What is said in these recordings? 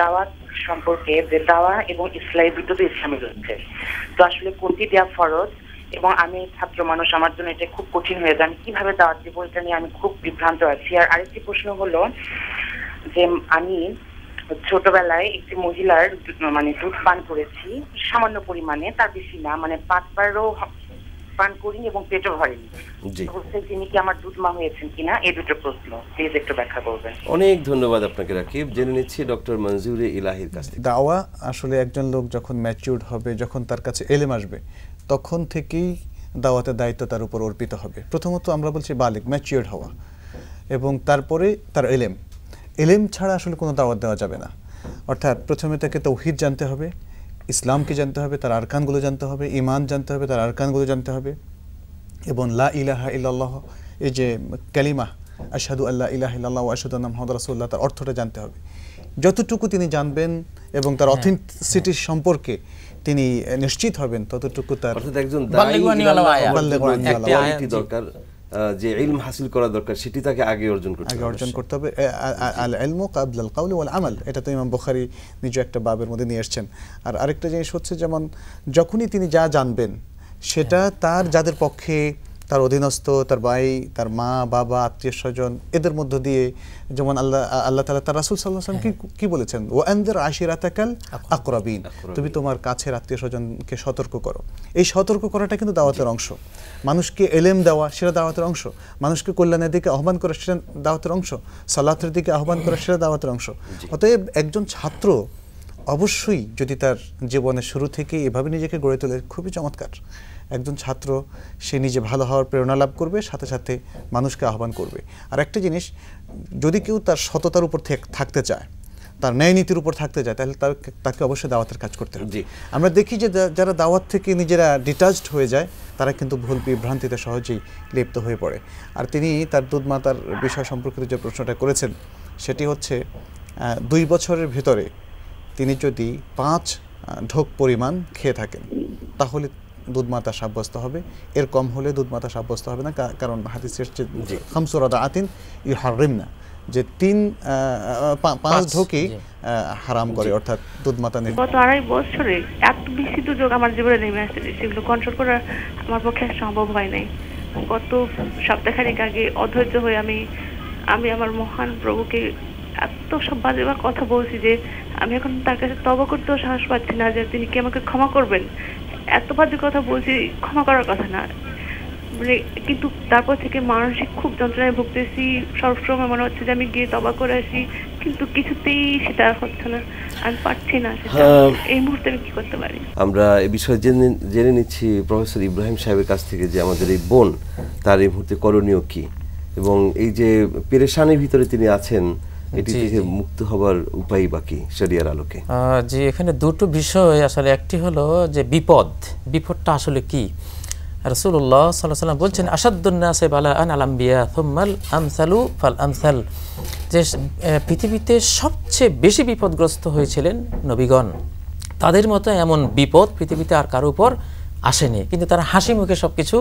দাওয়াত সম্পর্কে যে দাওয়া এবং ইসলামের বিদ্যুৎ ইসলামী রয়েছে তো আসলে কোনটি দেওয়া ফরজ এবং আমি ছাত্র মানুষ আমার জন্য এটা খুব কঠিন হয়ে যায় কিভাবে দাওয়াত দিব এটা নিয়ে আমি খুব বিভ্রান্ত আছি আর আরেকটি প্রশ্ন হলো যে আমি ছোটবেলায় একটি মহিলার মানে দুধ পান করেছি সামান্য পরিমাণে তার বেশি না মানে পাঁচবারও পান করিনি এবং পেটও ভরেনি বলছেন তিনি কি আমার দুধ মা হয়েছেন কিনা এই দুটো প্রশ্ন প্লিজ একটু ব্যাখ্যা করবেন অনেক ধন্যবাদ আপনাকে রাকিব জেনে নিচ্ছি ডক্টর মঞ্জুরে ইলাহির কাছ থেকে দাওয়া আসলে একজন লোক যখন ম্যাচিউরড হবে যখন তার কাছে এলেম আসবে তখন থেকেই দাওয়াতের দায়িত্ব তার উপর অর্পিত হবে প্রথমত আমরা বলছি বালিক ম্যাচিওর হওয়া এবং তারপরে তার এলেম এলেম ছাড়া আসলে কোনো দাওয়াত দেওয়া যাবে না অর্থাৎ প্রথমে তাকে তৌহিদ জানতে হবে ইসলামকে জানতে হবে তার আরকানগুলো জানতে হবে ইমান জানতে হবে তার আরকানগুলো জানতে হবে এবং লা ইলাহা ইল্লাল্লাহ এই যে ক্যালিমা আশাদু আল্লাহ ইলাহ ইল্লাহ আল্লাহ মহম্মদ রাসুল্লাহ তার অর্থটা জানতে হবে যতটুকু তিনি জানবেন এবং তার অথেন্টিসিটি হ্যাঁ। সম্পর্কে তিনি নিশ্চিত হবেন ততটুকু তার একজন দরকার যে ইলম হাসিল করা দরকার সেটি তাকে আগে অর্জন করতে আগে অর্জন করতে হবে আল ইলমু কাবলা আল কাউল ওয়াল আমাল এটা তো ইমাম বুখারী নিজে একটা বাবের মধ্যে নিয়ে এসেছেন আর আরেকটা জিনিস হচ্ছে যেমন যখনই তিনি যা জানবেন সেটা তার যাদের পক্ষে তার অধীনস্থ তার ভাই তার মা বাবা আত্মীয় স্বজন এদের মধ্য দিয়ে যেমন আল্লাহ আল্লাহ তালা তার রাসুল সাল্লাহ কি কি বলেছেন ও এন্দের আশির আতাকাল আকরাবিন তুমি তোমার কাছের আত্মীয় স্বজনকে সতর্ক করো এই সতর্ক করাটা কিন্তু দাওয়াতের অংশ মানুষকে এলেম দেওয়া সেটা দাওয়াতের অংশ মানুষকে কল্যাণের দিকে আহ্বান করা সেটা দাওয়াতের অংশ সালাতের দিকে আহ্বান করা সেটা দাওয়াতের অংশ অতএব একজন ছাত্র অবশ্যই যদি তার জীবনের শুরু থেকে এভাবে নিজেকে গড়ে তোলে খুবই চমৎকার একজন ছাত্র সে নিজে ভালো হওয়ার প্রেরণা লাভ করবে সাথে সাথে মানুষকে আহ্বান করবে আর একটা জিনিস যদি কেউ তার সততার উপর থাকতে চায় তার ন্যায় নীতির উপর থাকতে চায় তাহলে তাকে অবশ্যই দাওয়াতের কাজ করতে হবে আমরা দেখি যে যারা দাওয়াত থেকে নিজেরা ডিটাচড হয়ে যায় তারা কিন্তু ভুল বিভ্রান্তিতে সহজেই লিপ্ত হয়ে পড়ে আর তিনি তার দুধমাতার বিষয় সম্পর্কিত যে প্রশ্নটা করেছেন সেটি হচ্ছে দুই বছরের ভেতরে তিনি যদি পাঁচ ঢোক পরিমাণ খেয়ে থাকেন তাহলে দুধমাতা সাব্যস্ত হবে এর কম হলে দুধমাতা সাব্যস্ত হবে না কারণ হাতি যে আতিন ইউ হারিম না যে তিন পাঁচ ঢোকই হারাম করে অর্থাৎ দুধমাতা গত আড়াই বছরে এত বেশি দুর্যোগ আমার জীবনে নেমে আসছে সেগুলো কন্ট্রোল করা আমার পক্ষে সম্ভব হয় নাই গত সপ্তাহখানেক আগে অধৈর্য হয়ে আমি আমি আমার মহান প্রভুকে এত সব বাজে কথা বলছি যে আমি এখন তার কাছে তবা করতেও সাহস পাচ্ছি না যে তিনি কি আমাকে ক্ষমা করবেন এত বাজে কথা বলছি ক্ষমা করার কথা না মানে কিন্তু তারপর থেকে মানসিক খুব যন্ত্রণায় ভুগতেছি সবসময় মনে হচ্ছে যে আমি গিয়ে তবা করে আসি কিন্তু কিছুতেই সেটা হচ্ছে না আমি পারছি না হ্যাঁ। এই মুহূর্তে আমি কি করতে পারি আমরা এ বিষয়ে জেনে জেনে নিচ্ছি প্রফেসর ইব্রাহিম সাহেবের কাছ থেকে যে আমাদের এই বোন তার এই মুহূর্তে করণীয় কি এবং এই যে পেরেশানির ভিতরে তিনি আছেন এটি থেকে মুক্ত হবার উপায় বাকি শরিয়ার আলোকে জি এখানে দুটো বিষয় আসলে একটি হলো যে বিপদ বিপদটা আসলে কি রসুল্লাহ সাল্লাহ সাল্লাম বলছেন আসাদুন্নাসে বালা আন আলাম্বিয়া থম্মাল আমসালু ফাল আমসাল যে পৃথিবীতে সবচেয়ে বেশি বিপদগ্রস্ত হয়েছিলেন নবীগণ তাদের মতো এমন বিপদ পৃথিবীতে আর কারো উপর আসেনি কিন্তু তারা হাসি মুখে সব কিছু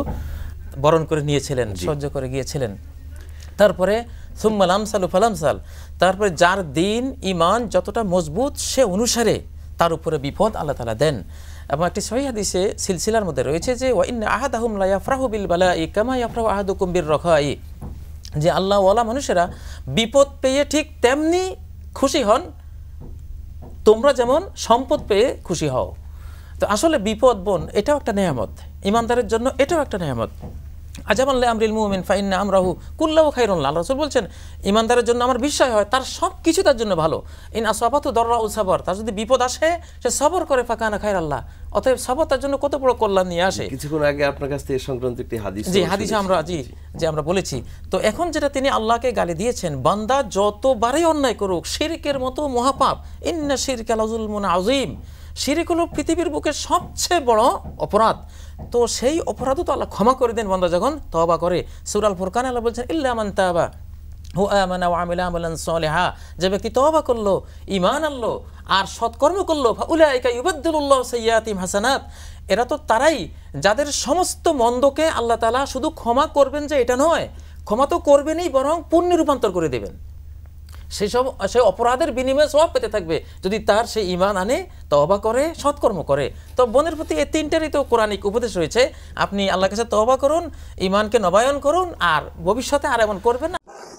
বরণ করে নিয়েছিলেন সহ্য করে গিয়েছিলেন তারপরে সুম্মাল আমসাল ফালামসাল তারপরে যার দিন ইমান যতটা মজবুত সে অনুসারে তার উপরে বিপদ আল্লাহ তালা দেন এবং একটি সহিদিসে সিলসিলার মধ্যে রয়েছে যে ওয়াইন আহাদ আহমলা ইয়াফরাহু বিল বালা ই কামা ইয়াফরাহ আহাদু কুম্বির রখাই যে আল্লাহওয়ালা মানুষেরা বিপদ পেয়ে ঠিক তেমনি খুশি হন তোমরা যেমন সম্পদ পেয়ে খুশি হও তো আসলে বিপদ বোন এটাও একটা নেয়ামত ইমানদারের জন্য এটাও একটা নেয়ামত আজামাল্লা আমরিল মুমিন ফাইন্না আমরাহু কুল্লাহ খাইরুল্লাহ আল্লাহ রসুল বলছেন ইমানদারের জন্য আমার বিশ্বাস হয় তার সব কিছু তার জন্য ভালো ইন আসাবাত দররা উসাবর তার যদি বিপদ আসে সে সবর করে ফাঁকা না খায় আল্লাহ অতএব সবর তার জন্য কত বড় কল্যাণ নিয়ে আসে কিছুক্ষণ আগে আপনার কাছ থেকে সংক্রান্ত একটি হাদিস জি হাদিস আমরা জি যে আমরা বলেছি তো এখন যেটা তিনি আল্লাহকে গালি দিয়েছেন বান্দা যতবারই অন্যায় করুক শিরকের মতো মহাপাপ ইন্না শিরকালাজুল মুনা আজিম শিরিক হলো পৃথিবীর বুকে সবচেয়ে বড় অপরাধ তো সেই অপরাধও তো আল্লাহ ক্ষমা করে দেন বন্ধা যখন তবা করে সুরাল ফুরকান আল্লাহ বলছেন ইল্লামান তাবা হু আমানা আমিলা আমলান সলেহা যে ব্যক্তি তবা করলো ইমান আনলো আর সৎকর্ম করলো উলাইকা ইউবাদ্দুল্লাহ সৈয়াতিম হাসানাত এরা তো তারাই যাদের সমস্ত মন্দকে আল্লাহ তালা শুধু ক্ষমা করবেন যে এটা নয় ক্ষমা তো করবেনই বরং পুণ্যে রূপান্তর করে দেবেন সেই সব সে অপরাধের বিনিময়ে স্বভাব পেতে থাকবে যদি তার সেই ইমান আনে তবা করে সৎকর্ম করে তো বোনের প্রতি এই তিনটারই তো কোরআনিক উপদেশ রয়েছে আপনি আল্লাহ কাছে তবা করুন ইমানকে নবায়ন করুন আর ভবিষ্যতে আর এমন করবেন না